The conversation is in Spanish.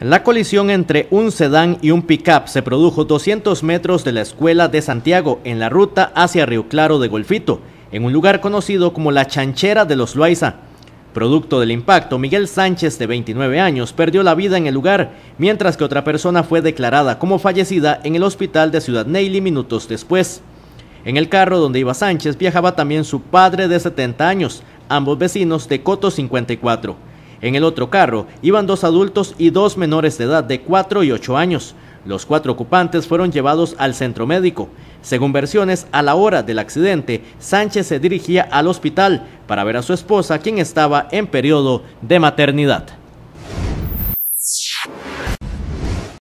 La colisión entre un sedán y un pickup se produjo 200 metros de la escuela de Santiago en la ruta hacia Río Claro de Golfito, en un lugar conocido como la Chanchera de los Loaiza. Producto del impacto, Miguel Sánchez, de 29 años, perdió la vida en el lugar, mientras que otra persona fue declarada como fallecida en el hospital de Ciudad Neyli minutos después. En el carro donde iba Sánchez viajaba también su padre de 70 años, ambos vecinos de Coto 54. En el otro carro iban dos adultos y dos menores de edad de 4 y 8 años. Los cuatro ocupantes fueron llevados al centro médico. Según versiones, a la hora del accidente, Sánchez se dirigía al hospital para ver a su esposa, quien estaba en periodo de maternidad.